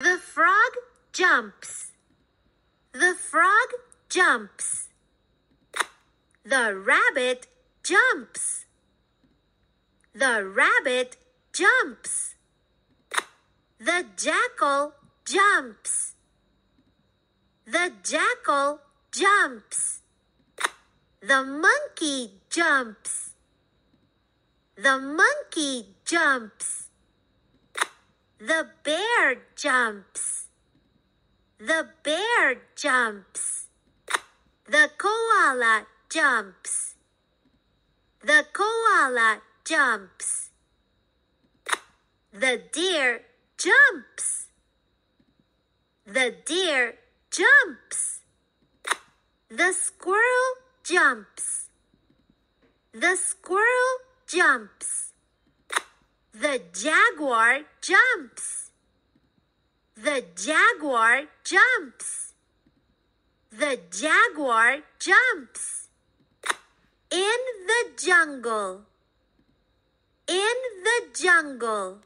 The frog jumps. The frog jumps. The rabbit jumps. The rabbit jumps. The jackal jumps. The jackal jumps. The monkey jumps. The monkey jumps. The bear jumps. The bear jumps. The koala jumps. The koala jumps. The deer jumps. The deer jumps. The squirrel jumps. The squirrel jumps. The jaguar jumps. The jaguar jumps. The jaguar jumps. In the jungle. In the jungle.